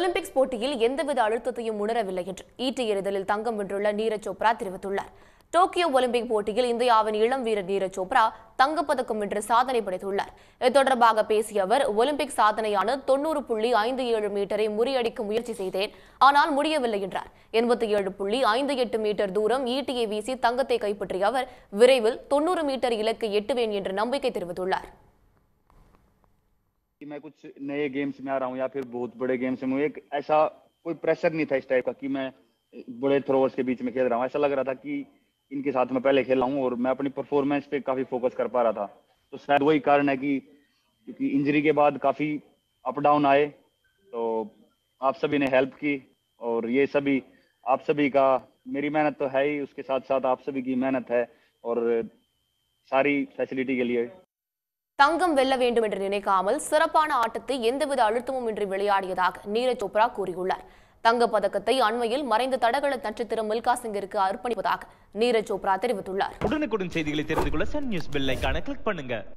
Olympics போட்டியில் எந்தவித அழுத்தத்தையும் உணரவில்லை என்று ஈட்டி எறிதலில் தங்கம் வென்றுள்ள நீரஜ் சோப்ரா தெரிவித்துள்ளார் டோக்கியோ ஒலிம்பிக் போட்டியில் இந்தியாவின் இளம் வீரர் நீரஜ் சோப்ரா தங்கப்பதக்கம் வென்று சாதனை படைத்துள்ளார் இது தொடர்பாக பேசிய அவர் ஒலிம்பிக் சாதனையான தொண்ணூறு புள்ளி ஐந்து ஏழு மீட்டரை முறியடிக்க முயற்சி செய்தேன் ஆனால் முடியவில்லை என்றார் எண்பத்தி ஏழு புள்ளி ஐந்து எட்டு மீட்டர் தூரம் ஈட்டியை வீசி தங்கத்தை கைப்பற்றிய அவர் விரைவில் தொண்ணூறு மீட்டர் இலக்கை எட்டுவேன் என்று நம்பிக்கை தெரிவித்துள்ளார் कि मैं कुछ नए गेम्स में आ रहा हूँ या फिर बहुत बड़े गेम्स में एक ऐसा कोई प्रेशर नहीं था इस टाइप का कि मैं बड़े थ्रोवर्स के बीच में खेल रहा हूँ ऐसा लग रहा था कि इनके साथ मैं पहले खेला हूँ और मैं अपनी परफॉर्मेंस पे काफी फोकस कर पा रहा था तो शायद वही कारण है कि क्योंकि इंजरी के बाद काफी अप डाउन आए तो आप सभी ने हेल्प की और ये सभी आप सभी का मेरी मेहनत तो है ही उसके साथ साथ आप सभी की मेहनत है और सारी फैसिलिटी के लिए தங்கம் வெல்ல வேண்டும் என்று நினைக்காமல் சிறப்பான ஆட்டத்தை எந்தவித அழுத்தமும் இன்றி விளையாடியதாக நீரஜ் சோப்ரா கூறியுள்ளார் தங்கப்பதக்கத்தை அண்மையில் மறைந்த தடகள நட்சத்திரம் மில்கா சிங்கிற்கு அர்ப்பணிப்பதாக நீரஜ் சோப்ரா தெரிவித்துள்ளார் உடனுக்குடன் செய்திகளை தெரிந்து கொள்ள சன் நியூஸ் பெல் கிளிக் பண்ணுங்க